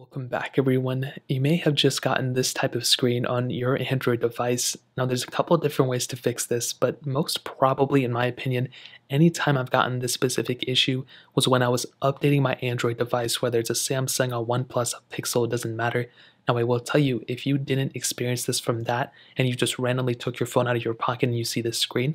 Welcome back everyone. You may have just gotten this type of screen on your Android device. Now there's a couple different ways to fix this, but most probably in my opinion, any time I've gotten this specific issue was when I was updating my Android device, whether it's a Samsung, a OnePlus, a Pixel, it doesn't matter. Now I will tell you, if you didn't experience this from that and you just randomly took your phone out of your pocket and you see this screen,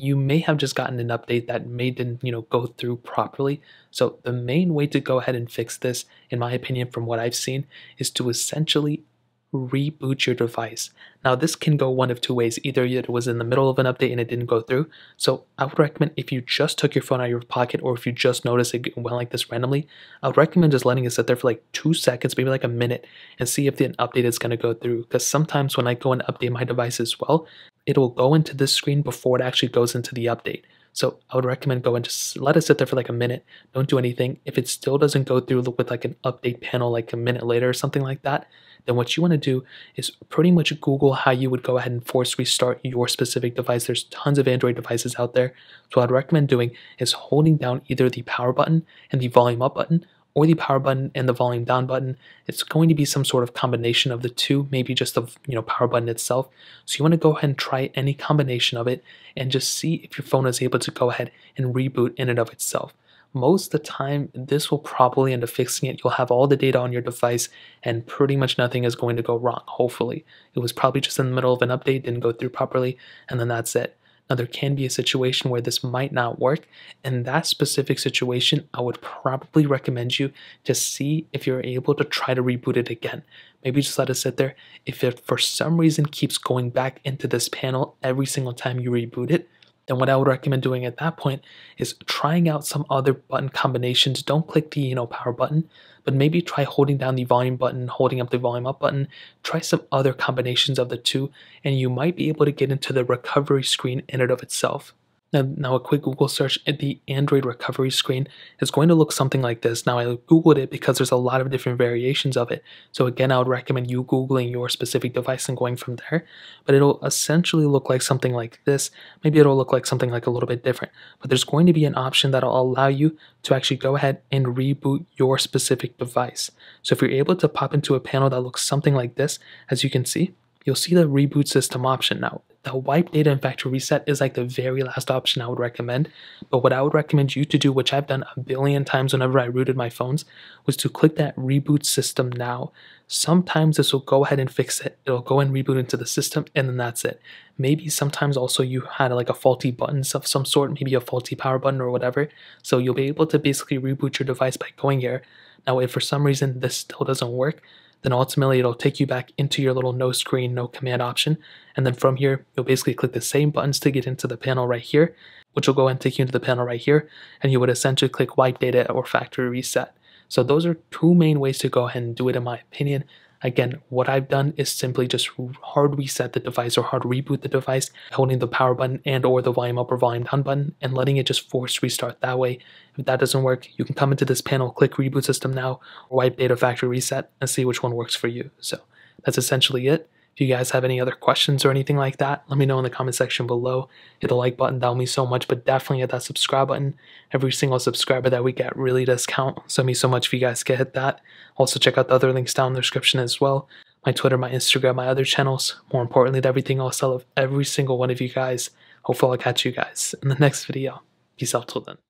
you may have just gotten an update that may didn't, you know, go through properly. So the main way to go ahead and fix this, in my opinion, from what I've seen, is to essentially reboot your device. Now this can go one of two ways. Either it was in the middle of an update and it didn't go through. So I would recommend if you just took your phone out of your pocket or if you just noticed it went like this randomly, I would recommend just letting it sit there for like two seconds, maybe like a minute, and see if the update is going to go through. Because sometimes when I go and update my device as well, it will go into this screen before it actually goes into the update. So I would recommend go and just let it sit there for like a minute. Don't do anything. If it still doesn't go through with like an update panel like a minute later or something like that, then what you want to do is pretty much Google how you would go ahead and force restart your specific device. There's tons of Android devices out there. So what I'd recommend doing is holding down either the power button and the volume up button or the power button and the volume down button. It's going to be some sort of combination of the two, maybe just the you know power button itself. So you want to go ahead and try any combination of it and just see if your phone is able to go ahead and reboot in and of itself. Most of the time, this will probably end up fixing it. You'll have all the data on your device and pretty much nothing is going to go wrong, hopefully. It was probably just in the middle of an update, didn't go through properly, and then that's it. Now, there can be a situation where this might not work. In that specific situation, I would probably recommend you to see if you're able to try to reboot it again. Maybe just let it sit there. If it for some reason keeps going back into this panel every single time you reboot it, and what I would recommend doing at that point is trying out some other button combinations. Don't click the you know power button, but maybe try holding down the volume button, holding up the volume up button. Try some other combinations of the two, and you might be able to get into the recovery screen in and of itself. Now, now, a quick Google search at the Android recovery screen is going to look something like this. Now, I Googled it because there's a lot of different variations of it. So again, I would recommend you Googling your specific device and going from there. But it'll essentially look like something like this. Maybe it'll look like something like a little bit different. But there's going to be an option that'll allow you to actually go ahead and reboot your specific device. So if you're able to pop into a panel that looks something like this, as you can see, you'll see the reboot system option now. The wipe data and factory reset is like the very last option I would recommend, but what I would recommend you to do, which I've done a billion times whenever I rooted my phones, was to click that reboot system now. Sometimes this will go ahead and fix it. It'll go and reboot into the system and then that's it. Maybe sometimes also you had like a faulty button of some sort, maybe a faulty power button or whatever, so you'll be able to basically reboot your device by going here. Now if for some reason this still doesn't work, then ultimately it'll take you back into your little no screen, no command option. And then from here, you'll basically click the same buttons to get into the panel right here, which will go and take you into the panel right here. And you would essentially click wipe data or factory reset. So those are two main ways to go ahead and do it in my opinion. Again, what I've done is simply just hard reset the device or hard reboot the device, holding the power button and or the volume up or volume down button and letting it just force restart that way. If that doesn't work, you can come into this panel, click reboot system now, or wipe data factory reset and see which one works for you. So that's essentially it. If you guys have any other questions or anything like that, let me know in the comment section below. Hit the like button, that will mean so much, but definitely hit that subscribe button. Every single subscriber that we get really does count, so it means so much if you guys can hit that. Also, check out the other links down in the description as well my Twitter, my Instagram, my other channels. More importantly, everything else, I love every single one of you guys. Hopefully, I'll catch you guys in the next video. Peace out till then.